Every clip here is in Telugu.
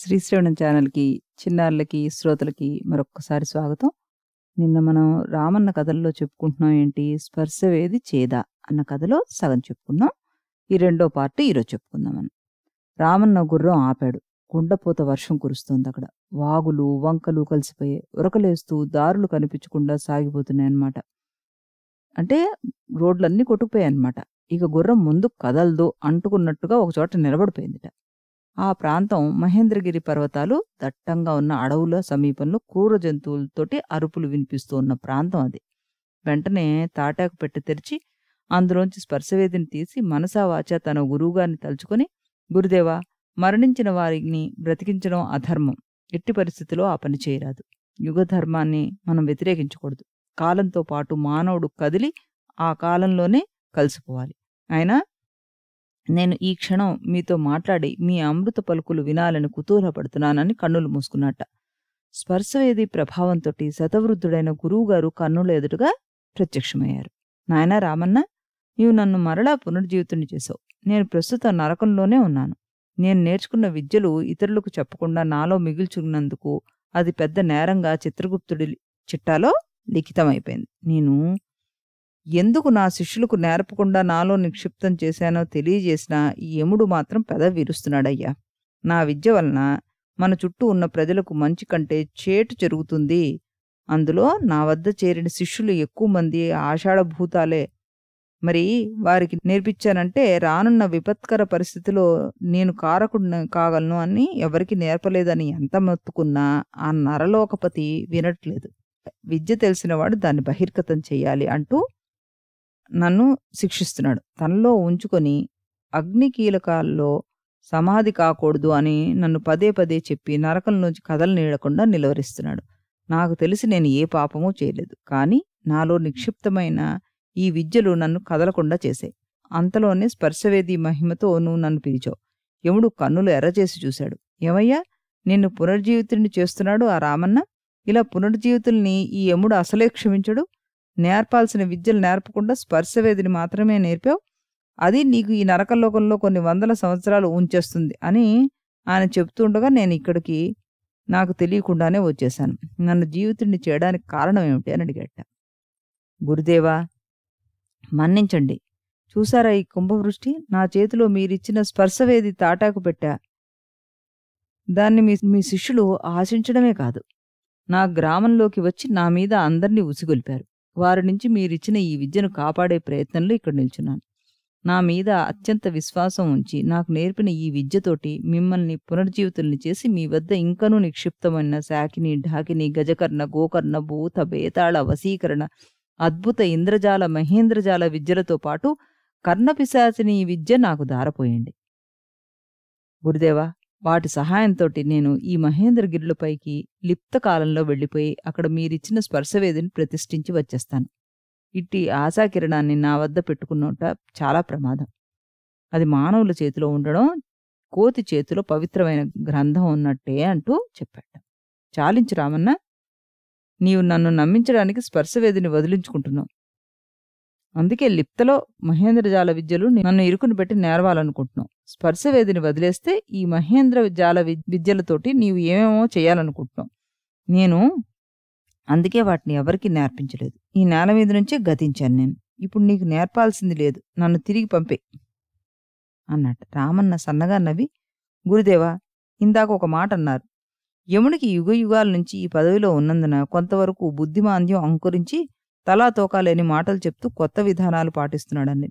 శ్రీశ్రవణం ఛానల్కి చిన్నారులకి శ్రోతలకి మరొక్కసారి స్వాగతం నిన్న మనం రామన్న కథల్లో చెప్పుకుంటున్నాం ఏంటి స్పర్శవేది చేద అన్న కథలో సగం చెప్పుకున్నాం ఈ రెండో పార్ట్ ఈరోజు చెప్పుకుందాం మనం రామన్న గుర్రం ఆపాడు కుండపోత వర్షం కురుస్తోంది అక్కడ వాగులు వంకలు కలిసిపోయి ఉరకలేస్తూ దారులు కనిపించకుండా సాగిపోతున్నాయి అన్నమాట అంటే రోడ్లన్నీ కొట్టుకుపోయాయి అనమాట ఇక గుర్రం ముందు కదలదు అంటుకున్నట్టుగా ఒక చోట నిలబడిపోయిందిట ఆ ప్రాంతం మహేంద్రగిరి పర్వతాలు దట్టంగా ఉన్న అడవుల సమీపంలో క్రూర జంతువులతోటి అరుపులు వినిపిస్తూ ఉన్న ప్రాంతం అది వెంటనే తాటాకు పెట్టి తెరిచి అందులోంచి స్పర్శవేదిని తీసి మనసా వాచ తన గురువుగారిని తలుచుకొని గురుదేవా మరణించిన వారిని బ్రతికించడం అధర్మం ఎట్టి పరిస్థితిలో ఆ పని చేయరాదు యుగధర్మాన్ని మనం వ్యతిరేకించకూడదు కాలంతో పాటు మానవుడు కదిలి ఆ కాలంలోనే కలిసిపోవాలి అయినా నేను ఈ క్షణం మీతో మాట్లాడి మీ అమృత పలుకులు వినాలని కుతూహలపడుతున్నానని కన్నులు మూసుకున్నట్ట స్పర్శవేది ప్రభావంతోటి శతవృద్ధుడైన గురువుగారు కన్నుల ఎదుటగా ప్రత్యక్షమయ్యారు నాయనా రామన్న నీవు నన్ను మరలా పునర్జీవితుని చేశావు నేను ప్రస్తుత నరకంలోనే ఉన్నాను నేను నేర్చుకున్న విద్యలు ఇతరులకు చెప్పకుండా నాలో మిగిల్చుకున్నందుకు అది పెద్ద నేరంగా చిత్రగుప్తుడి చిట్టాలో లిఖితమైపోయింది నేను ఎందుకు నా శిష్యులకు నేర్పకుండా నాలో నిక్షిప్తం చేశానో తెలియజేసిన ఈ యముడు మాత్రం పెద విరుస్తున్నాడయ్యా నా విద్య వలన మన చుట్టూ ఉన్న ప్రజలకు మంచి కంటే చేటు జరుగుతుంది అందులో నా వద్ద చేరిన శిష్యులు ఎక్కువ మంది ఆషాఢభూతాలే మరి వారికి నేర్పించానంటే రానున్న విపత్కర పరిస్థితిలో నేను కారకుండా కాగలను అని ఎవరికి నేర్పలేదని ఎంత మొత్తుకున్నా ఆ నరలోకపతి వినట్లేదు విద్య తెలిసినవాడు దాన్ని బహిర్గతం చేయాలి అంటూ నన్ను శిక్షిస్తున్నాడు తనలో ఉంచుకొని అగ్ని కీలకాల్లో సమాధి కాకూడదు అని నన్ను పదే పదే చెప్పి నరకం నుంచి కథలు నీడకుండా నిలువరిస్తున్నాడు నాకు తెలిసి నేను ఏ పాపమూ చేయలేదు కానీ నాలో నిక్షిప్తమైన ఈ విద్యలు నన్ను కదలకుండా చేశాయి అంతలోనే స్పర్శవేది మహిమతో నువ్వు నన్ను పిలిచావు ఎముడు కన్నులు ఎర్రచేసి చూశాడు ఏమయ్యా నిన్ను పునర్జీవితుడిని చేస్తున్నాడు ఆ రామన్న ఇలా పునర్జీవితుల్ని ఈ యముడు అసలే క్షమించడు నేర్పాల్సిన విద్యలు నేర్పకుండా స్పర్శవేదిని మాత్రమే నేర్పావు అది నీకు ఈ నరకలోకంలో కొన్ని వందల సంవత్సరాలు ఉంచేస్తుంది అని ఆయన చెప్తుండగా నేను ఇక్కడికి నాకు తెలియకుండానే వచ్చేశాను నన్ను జీవితాన్ని చేయడానికి కారణం ఏమిటి అని అడిగట గురుదేవా మన్నించండి చూసారా ఈ కుంభవృష్టి నా చేతిలో మీరిచ్చిన స్పర్శవేది తాటాకు పెట్టా దాన్ని మీ మీ శిష్యులు ఆశించడమే కాదు నా గ్రామంలోకి వచ్చి నా మీద అందరినీ ఉసిగొలిపారు వారి నుంచి మీరిచ్చిన ఈ విద్యను కాపాడే ప్రయత్నంలో ఇక్కడ నిల్చున్నాను నా మీద అత్యంత విశ్వాసం ఉంచి నాకు నేర్పిన ఈ విద్యతోటి మిమ్మల్ని పునర్జీవితుల్ని చేసి మీ వద్ద ఇంకనూ నిక్షిప్తమైన శాకిని ఢాకిని గజకర్ణ గోకర్ణ భూత బేతాళ వశీకరణ అద్భుత ఇంద్రజాల మహేంద్రజాల విద్యలతో పాటు కర్ణపిశాచిని విద్య నాకు దారపోయింది గురుదేవా వాటి సహాయంతోటి నేను ఈ మహేంద్రగిరులపైకి లిప్త కాలంలో వెళ్ళిపోయి అక్కడ మీరిచ్చిన స్పర్శవేదిని ప్రతిష్ఠించి వచ్చేస్తాను ఇట్టి ఆశాకిరణాన్ని నా వద్ద పెట్టుకున్నట చాలా ప్రమాదం అది మానవుల చేతిలో ఉండడం కోతి చేతిలో పవిత్రమైన గ్రంథం ఉన్నట్టే అంటూ చెప్పాడు చాలించు రామన్న నీవు నన్ను నమ్మించడానికి స్పర్శవేదిని వదిలించుకుంటున్నావు అందుకే లిప్తలో మహేంద్ర జాల విద్యలు నన్ను ఇరుకుని పెట్టి నేర్వాలనుకుంటున్నావు స్పర్శవేదిని వదిలేస్తే ఈ మహేంద్ర జాల విద్యలతోటి నీవు ఏమేమో చేయాలనుకుంటున్నావు నేను అందుకే వాటిని ఎవరికీ నేర్పించలేదు ఈ నేల మీద నుంచే గతించాను నేను ఇప్పుడు నీకు నేర్పాల్సింది లేదు నన్ను తిరిగి పంపే అన్నట్టు రామన్న సన్నగా నవ్వి గురుదేవా ఇందాక ఒక మాట అన్నారు యమునికి యుగాల నుంచి ఈ పదవిలో ఉన్నందున కొంతవరకు బుద్ధిమాంద్యం అంకురించి తలాతోకా లేని మాటలు చెప్తూ కొత్త విధానాలు పాటిస్తున్నాడని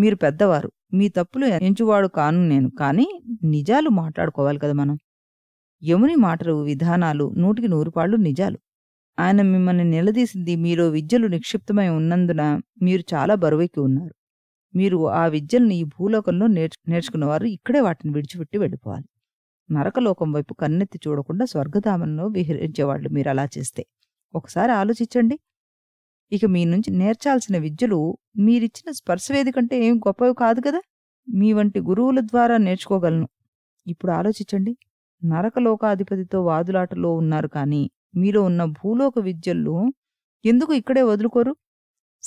మీరు పెద్దవారు మీ తప్పులు ఎంచువాడు కాను నేను కానీ నిజాలు మాట్లాడుకోవాలి కదా మనం యముని మాటలు విధానాలు నూటికి నూరుపాళ్ళు నిజాలు ఆయన మిమ్మల్ని నిలదీసింది మీలో విద్యలు నిక్షిప్తమై ఉన్నందున మీరు చాలా బరువెక్కి ఉన్నారు మీరు ఆ విద్యల్ని ఈ భూలోకంలో నేర్చు నేర్చుకున్నవారు ఇక్కడే వాటిని విడిచిపెట్టి వెళ్ళిపోవాలి నరకలోకం వైపు కన్నెత్తి చూడకుండా స్వర్గధామంలో విహరించేవాళ్ళు మీరు అలా చేస్తే ఒకసారి ఆలోచించండి ఇక మీ నుంచి నేర్చాల్సిన విద్యలు మీరిచ్చిన స్పర్శవేది కంటే ఏం గొప్పవి కాదు కదా మీ వంటి గురువుల ద్వారా నేర్చుకోగలను ఇప్పుడు ఆలోచించండి నరకలోకాధిపతితో వాదులాటలో ఉన్నారు కానీ మీలో ఉన్న భూలోక విద్యల్లో ఎందుకు ఇక్కడే వదులుకోరు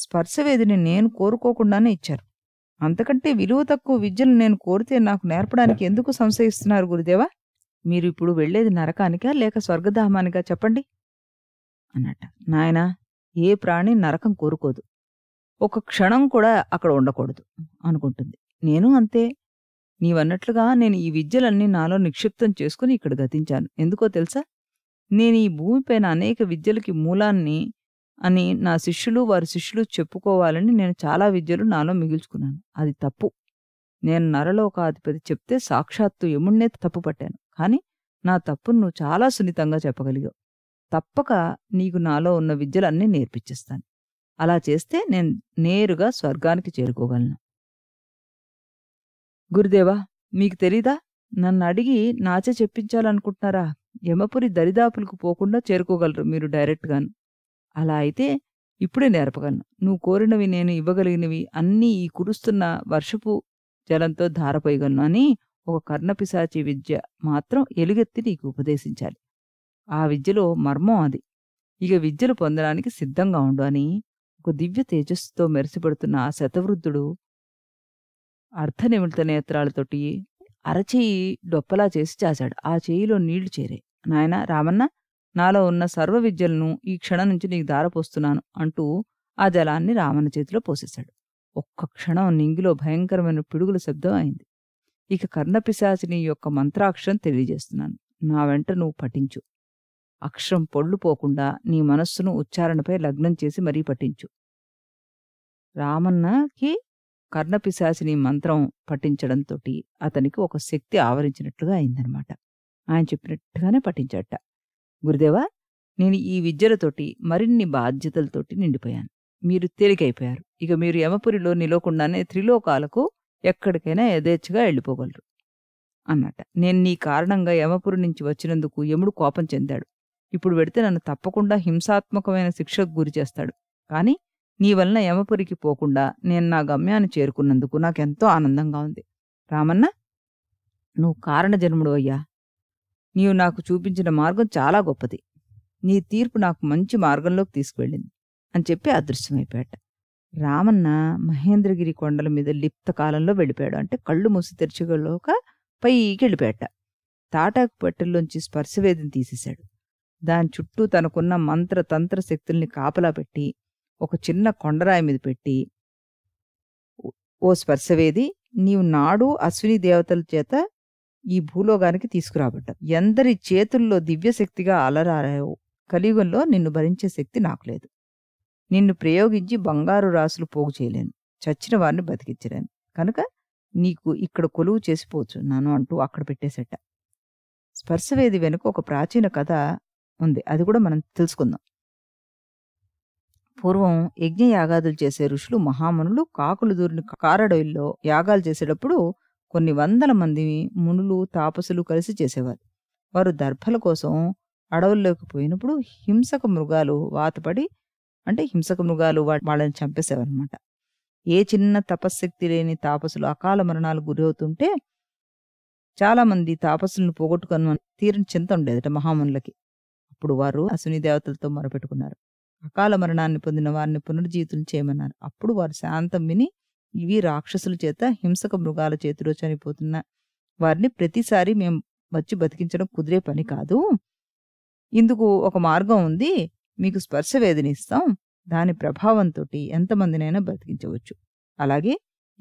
స్పర్శవేదిని నేను కోరుకోకుండానే ఇచ్చారు అంతకంటే విలువ తక్కువ విద్యను నేను కోరితే నాకు నేర్పడానికి ఎందుకు సంశయిస్తున్నారు గురుదేవా మీరు ఇప్పుడు వెళ్లేది నరకానికా లేక స్వర్గధామానికా చెప్పండి అన్నట నాయనా ఏ ప్రాణి నరకం కోరుకోదు ఒక క్షణం కూడా అక్కడ ఉండకూడదు అనుకుంటుంది నేను అంతే నీవన్నట్లుగా నేను ఈ విద్యలన్నీ నాలో నిక్షిప్తం చేసుకుని ఇక్కడ గతించాను ఎందుకో తెలుసా నేను ఈ భూమిపైన అనేక విద్యలకి మూలాన్ని అని నా శిష్యులు వారి శిష్యులు చెప్పుకోవాలని నేను చాలా విద్యలు నాలో మిగిల్చుకున్నాను అది తప్పు నేను నరలోకాధిపతి చెప్తే సాక్షాత్తు యముణ్ణే తప్పు పట్టాను కానీ నా తప్పును నువ్వు చాలా సున్నితంగా చెప్పగలిగావు తప్పక నీకు నాలో ఉన్న విద్యలన్నీ నేర్పించేస్తాను అలా చేస్తే నేను నేరుగా స్వర్గానికి చేరుకోగలను గురుదేవా మీకు తెలీదా నన్ను అడిగి నాచే చెప్పించాలనుకుంటున్నారా యమపురి దరిదాపులకు పోకుండా చేరుకోగలరు మీరు డైరెక్ట్గాను అలా అయితే ఇప్పుడే నేర్పగలను నువ్వు కోరినవి నేను ఇవ్వగలిగినవి అన్నీ ఈ కురుస్తున్న వర్షపు జలంతో ధారపోయగలను అని ఒక కర్ణపిశాచి విద్య మాత్రం ఎలుగెత్తి నీకు ఉపదేశించాలి ఆ విద్యలో మర్మం అది ఇక విద్యలు పొందడానికి సిద్ధంగా ఉండు అని ఒక దివ్య తేజస్సుతో మెరిసిపడుతున్న ఆ శతవృద్ధుడు అర్ధనిమిళిత నేత్రాలతోటి అరచేయి డొప్పలా చేసి చాచాడు ఆ చేయిలో నీళ్లు చేరే నాయన రామన్న నాలో ఉన్న సర్వ విద్యలను ఈ క్షణం నుంచి నీకు దారపోస్తున్నాను అంటూ ఆ జలాన్ని రామన్న చేతిలో పోసేశాడు ఒక్క క్షణం నింగిలో భయంకరమైన పిడుగుల శబ్దం అయింది ఇక కర్ణపిశాసిని యొక్క మంత్రాక్షరం తెలియజేస్తున్నాను నా వెంట నువ్వు పఠించు అక్షరం పొళ్ళు పోకుండా నీ మనస్సును ఉచ్చారణపై లగ్నం చేసి మరీ పఠించు రామన్నకి కర్ణపిశాసిని మంత్రం పఠించడంతో అతనికి ఒక శక్తి ఆవరించినట్లుగా అయిందనమాట ఆయన చెప్పినట్టుగానే పఠించట గురుదేవా నేను ఈ విద్యలతోటి మరిన్ని బాధ్యతలతోటి నిండిపోయాను మీరు తేలికైపోయారు ఇక మీరు యమపురిలో నిలవకుండానే త్రిలోకాలకు ఎక్కడికైనా యథేచ్ఛగా వెళ్ళిపోగలరు అన్నట నేను నీ కారణంగా యమపురి నుంచి వచ్చినందుకు యముడు కోపం చెందాడు ఇప్పుడు పెడితే నన్ను తప్పకుండా హింసాత్మకమైన శిక్షకు గురి చేస్తాడు కానీ నీ వలన యమపురికి పోకుండా నేను నా గమ్యాన్ని చేరుకున్నందుకు నాకెంతో ఆనందంగా ఉంది రామన్న నువ్వు కారణజన్ముడు అయ్యా నీవు నాకు చూపించిన మార్గం చాలా గొప్పది నీ తీర్పు నాకు మంచి మార్గంలోకి తీసుకువెళ్ళింది అని చెప్పి అదృశ్యమైపోయాట రామన్న మహేంద్రగిరి కొండల మీద లిప్త కాలంలో వెళ్ళిపోయాడు అంటే కళ్ళు మూసి తెరిచిగలోక పైకి వెళ్ళిపోయాట తాటాకు పట్టెల్లోంచి స్పర్శవేదిని తీసేశాడు దాని చుట్టూ తనకున్న మంత్ర తంత్ర శక్తుల్ని కాపలా పెట్టి ఒక చిన్న కొండరాయి మీద పెట్టి ఓ స్పర్శవేది నీవు నాడు అశ్విని దేవతల చేత ఈ భూలోగానికి తీసుకురాబడ్డావు ఎందరి చేతుల్లో దివ్యశక్తిగా అలరారావు కలియుగంలో నిన్ను భరించే శక్తి నాకు లేదు నిన్ను ప్రయోగించి బంగారు రాసులు పోగు చేయలేను చచ్చిన వారిని బతికించలేను కనుక నీకు ఇక్కడ కొలువు చేసిపోవచ్చు నన్ను అంటూ అక్కడ పెట్టేశట స్పర్శవేది వెనుక ఒక ప్రాచీన కథ ఉంది అది కూడా మనం తెలుసుకుందాం పూర్వం యజ్ఞ యాగాదులు చేసే ఋషులు మహామునులు కాకులు దూరిన కారడోయిల్లో యాగాలు చేసేటప్పుడు కొన్ని వందల మంది మునులు తాపసులు కలిసి చేసేవారు వారు దర్భల కోసం అడవుల్లోకి పోయినప్పుడు హింసక మృగాలు వాతపడి అంటే హింసక మృగాలు వాళ్ళని చంపేసేవన్నమాట ఏ చిన్న తపశ్శక్తి లేని తాపసులు అకాల మరణాలు గురవుతుంటే చాలామంది తాపసులను పోగొట్టుకొని తీరని చింత ఉండేదట మహామునులకి అప్పుడు వారు అశ్విని దేవతలతో మొరపెట్టుకున్నారు అకాల మరణాన్ని పొందిన వారిని పునర్జీవితులు చేయమన్నారు అప్పుడు వారు శాంతం విని ఇవి రాక్షసుల చేత హింసక మృగాల చేతిలో చనిపోతున్న వారిని ప్రతిసారి మేము వచ్చి బతికించడం కుదిరే పని కాదు ఇందుకు ఒక మార్గం ఉంది మీకు స్పర్శ వేదనిస్తాం దాని ప్రభావంతో ఎంతమందినైనా బతికించవచ్చు అలాగే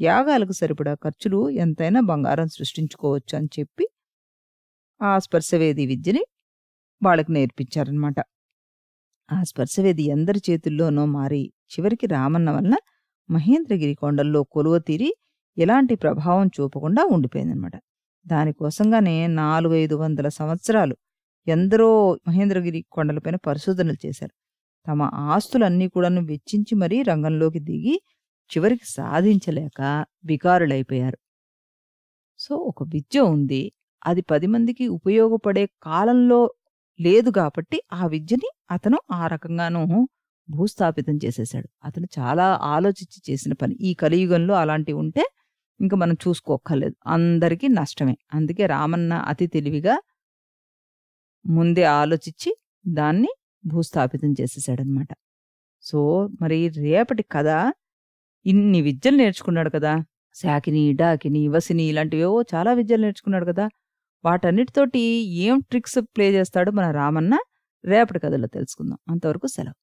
యాగాలకు సరిపడా ఖర్చులు ఎంతైనా బంగారం సృష్టించుకోవచ్చు అని చెప్పి ఆ స్పర్శవేది విద్యని వాళ్ళకు నేర్పించారనమాట ఆ స్పర్శవేది ఎందరి చేతుల్లోనో మారి చివరికి రామన్న వలన మహేంద్రగిరి కొండల్లో కొలువ తీరి ఎలాంటి ప్రభావం చూపకుండా ఉండిపోయిందనమాట దానికోసంగానే నాలుగు ఐదు వందల సంవత్సరాలు ఎందరో మహేంద్రగిరి కొండలపైన పరిశోధనలు చేశారు తమ ఆస్తులన్నీ కూడాను వెచ్చించి మరీ రంగంలోకి దిగి చివరికి సాధించలేక వికారులైపోయారు సో ఒక విద్య ఉంది అది పది మందికి ఉపయోగపడే కాలంలో లేదు కాబట్టి ఆ విద్యని అతను ఆ రకంగానూ భూస్థాపితం చేసేసాడు అతను చాలా ఆలోచించి చేసిన పని ఈ కలియుగంలో అలాంటివి ఉంటే ఇంకా మనం చూసుకోక్కర్లేదు అందరికీ నష్టమే అందుకే రామన్న అతి తెలివిగా ముందే ఆలోచించి దాన్ని భూస్థాపితం చేసేసాడనమాట సో మరి రేపటి కథ ఇన్ని విద్యలు నేర్చుకున్నాడు కదా శాకిని డాకిని వసిని ఇలాంటివేవో చాలా విద్యలు నేర్చుకున్నాడు కదా వాటన్నిటితోటి ఏం ట్రిక్స్ ప్లే చేస్తాడు మన రామన్న రేపటి కథలో తెలుసుకుందాం అంతవరకు సెలవు